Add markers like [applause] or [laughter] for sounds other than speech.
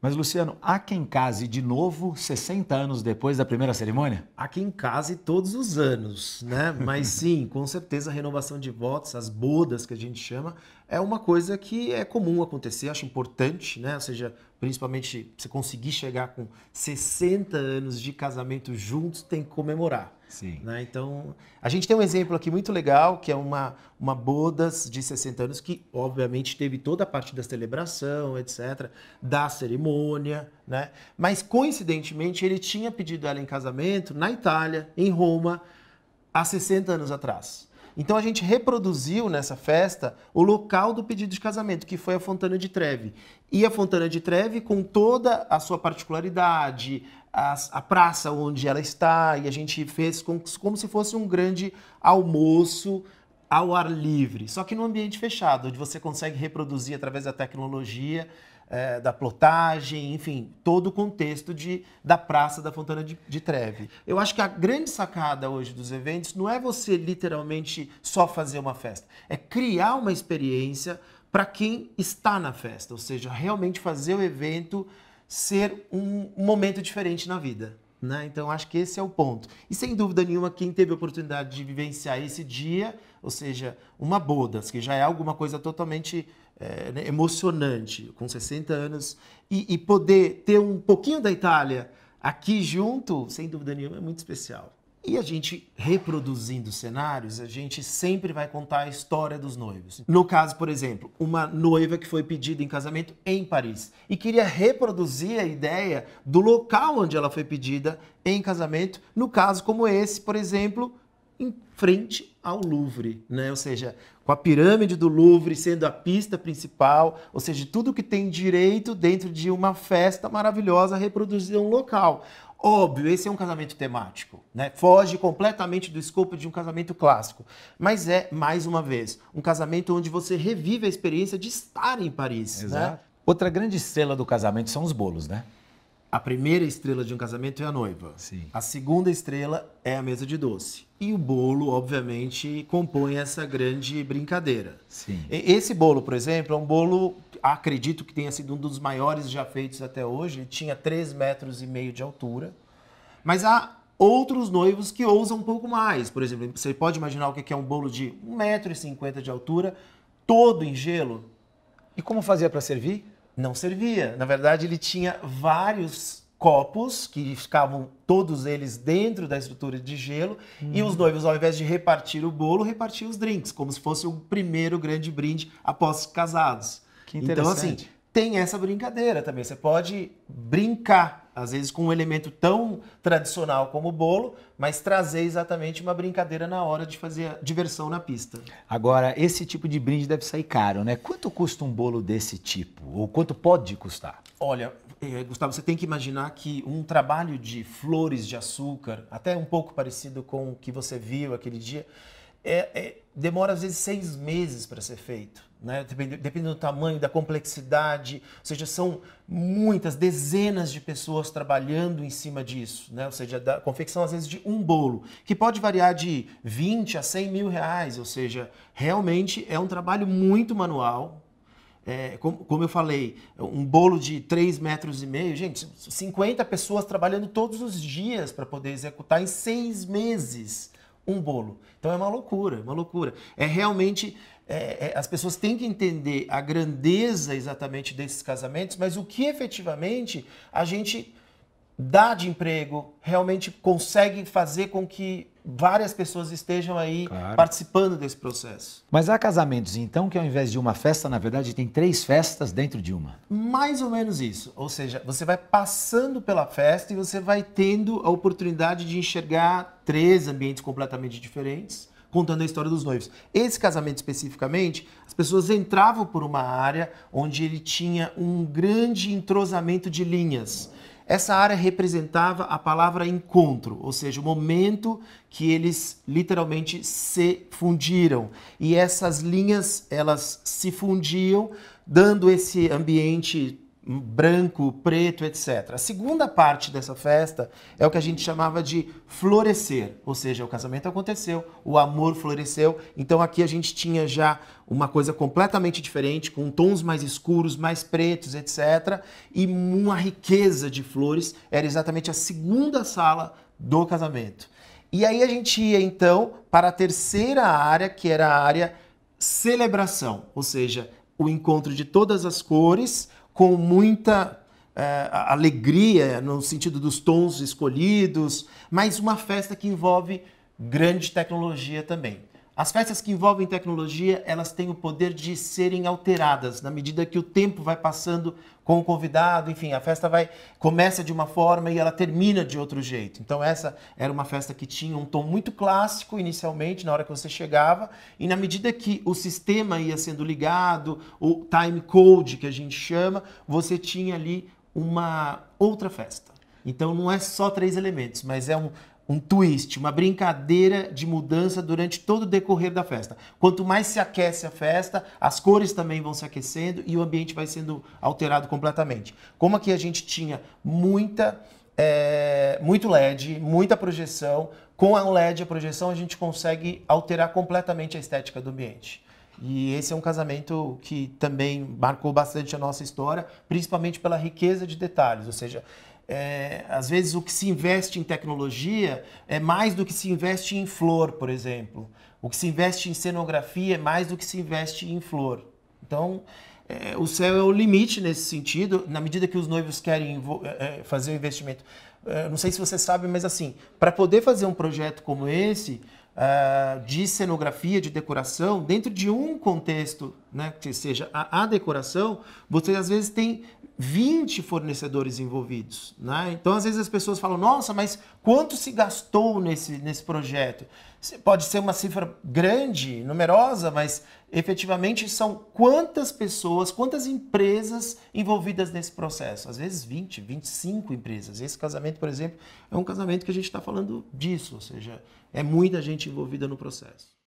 Mas, Luciano, há quem case de novo 60 anos depois da primeira cerimônia? Há quem case todos os anos, né? Mas [laughs] sim, com certeza a renovação de votos, as bodas que a gente chama, é uma coisa que é comum acontecer, acho importante, né? Ou seja, principalmente você conseguir chegar com 60 anos de casamento juntos, tem que comemorar. Sim. Né? Então, a gente tem um exemplo aqui muito legal, que é uma, uma bodas de 60 anos, que obviamente teve toda a parte da celebração, etc., da cerimônia, né? Mas, coincidentemente, ele tinha pedido ela em casamento na Itália, em Roma, há 60 anos atrás. Então a gente reproduziu nessa festa o local do pedido de casamento, que foi a Fontana de Treve. E a Fontana de Treve, com toda a sua particularidade, a, a praça onde ela está, e a gente fez com, como se fosse um grande almoço ao ar livre, só que num ambiente fechado, onde você consegue reproduzir através da tecnologia é, da plotagem, enfim, todo o contexto de, da Praça da Fontana de, de Treve. Eu acho que a grande sacada hoje dos eventos não é você literalmente só fazer uma festa, é criar uma experiência para quem está na festa, ou seja, realmente fazer o evento ser um momento diferente na vida. Né? Então, acho que esse é o ponto. E sem dúvida nenhuma, quem teve a oportunidade de vivenciar esse dia, ou seja, uma bodas, que já é alguma coisa totalmente é, né, emocionante, com 60 anos, e, e, poder ter um pouquinho da Itália aqui junto, sem dúvida nenhuma, é muito especial. E a gente reproduzindo cenários, a gente sempre vai contar a história dos noivos. No caso, por exemplo, uma noiva que foi pedida em casamento em Paris e queria reproduzir a ideia do local onde ela foi pedida em casamento, no caso como esse, por exemplo, em frente ao Louvre, né? Ou seja, com a pirâmide do Louvre sendo a pista principal, ou seja, tudo que tem direito dentro de uma festa maravilhosa reproduzida em um local. Óbvio, esse é um casamento temático, né? Foge completamente do escopo de um casamento clássico, mas é mais uma vez um casamento onde você revive a experiência de estar em Paris. Né? Exato. Né? Outra grande estrela do casamento são os bolos, né? A primeira estrela de um casamento é a noiva. Sim. A segunda estrela é a mesa de doce. E o bolo, obviamente, compõe essa grande brincadeira. Sim. Esse bolo, por exemplo, é um bolo, acredito que tenha sido um dos maiores já feitos até hoje. Ele tinha 3,5 metros e meio de altura. Mas há outros noivos que ousam um pouco mais. Por exemplo, você pode imaginar o que é um bolo de 1,50m de altura, todo em gelo? E como fazia para servir? Não servia. Na verdade, ele tinha vários copos que ficavam todos eles dentro da estrutura de gelo e os hum. noivos ao invés de repartir o bolo repartiam os drinks como se fosse o primeiro grande brinde após casados que interessante. então assim tem essa brincadeira também você pode brincar às vezes com um elemento tão tradicional como o bolo, mas trazer exatamente uma brincadeira na hora de fazer diversão na pista. Agora, esse tipo de brinde deve sair caro, né? Quanto custa um bolo desse tipo? Ou quanto pode custar? Olha, eh, Gustavo, você tem que imaginar que um trabalho de flores de açúcar, até um pouco parecido com o que você viu aquele dia, é, é, demora às vezes seis meses para ser feito. Né? do tamanho, da complexidade, ou seja, são muitas, dezenas de pessoas trabalhando em cima disso, né? ou seja, da confecção às vezes de um bolo, que pode variar de 20 a 100 mil reais, ou seja, realmente é um trabalho muito manual, é, como, como, eu falei, um bolo de 3 metros e meio, gente, 50 pessoas trabalhando todos os dias para poder executar em seis meses um bolo. Então é uma loucura, é uma loucura. É realmente. É, é, as pessoas têm que entender a grandeza exatamente desses casamentos, mas o que efetivamente a gente dá de emprego, realmente consegue fazer com que várias pessoas estejam aí claro. participando desse processo. Mas há casamentos, então, que ao invés de uma festa, na verdade, tem três festas dentro de uma? Mais ou menos isso. Ou seja, você vai passando pela festa e você vai tendo a oportunidade de enxergar três ambientes completamente diferentes contando a história dos noivos. Esse casamento especificamente, as pessoas entravam por uma área onde ele tinha um grande entrosamento de linhas. Essa área representava a palavra encontro, ou seja, o momento que eles literalmente se fundiram. E essas linhas, elas se fundiam, dando esse ambiente branco, preto, etc. A segunda parte dessa festa é o que a gente chamava de florescer, ou seja, o casamento aconteceu, o amor floresceu. Então aqui a gente tinha já uma coisa completamente diferente, com tons mais escuros, mais pretos, etc. E uma riqueza de flores. Era exatamente a segunda sala do casamento. E aí a gente ia então para a terceira área, que era a área celebração, ou seja, o encontro de todas as cores, com muita é, alegria no sentido dos tons escolhidos, mas uma festa que envolve grande tecnologia também. As festas que envolvem tecnologia, elas têm o poder de serem alteradas na medida que o tempo vai passando com o convidado, enfim, a festa vai começa de uma forma e ela termina de outro jeito. Então essa era uma festa que tinha um tom muito clássico inicialmente na hora que você chegava e na medida que o sistema ia sendo ligado, o time code que a gente chama, você tinha ali uma outra festa. Então não é só três elementos, mas é um, um twist, uma brincadeira de mudança durante todo o decorrer da festa. Quanto mais se aquece a festa, as cores também vão se aquecendo e o ambiente vai sendo alterado completamente. Como aqui a gente tinha muita, é, muito LED, muita projeção, com a LED a projeção a gente consegue alterar completamente a estética do ambiente. E esse é um casamento que também marcou bastante a nossa história, principalmente pela riqueza de detalhes, ou seja, é, às vezes o que se investe em tecnologia é mais do que se investe em flor, por exemplo. O que se investe em cenografia é mais do que se investe em flor. Então, é, o céu é o limite nesse sentido, na medida que os noivos querem é, é, fazer o investimento. É, não sei se você sabe, mas assim, para poder fazer um projeto como esse, ah, de cenografia, de decoração, dentro de um contexto né, que seja a, a, decoração, você às vezes tem 20 fornecedores envolvidos. Né? Então, às vezes as pessoas falam, nossa, mas quanto se gastou nesse, nesse projeto? Pode ser uma cifra grande, numerosa, mas efetivamente são quantas pessoas, quantas empresas envolvidas nesse processo? Às vezes 20, 25 empresas. Esse casamento, por exemplo, é um casamento que a gente está falando disso, ou seja, é muita gente envolvida no processo.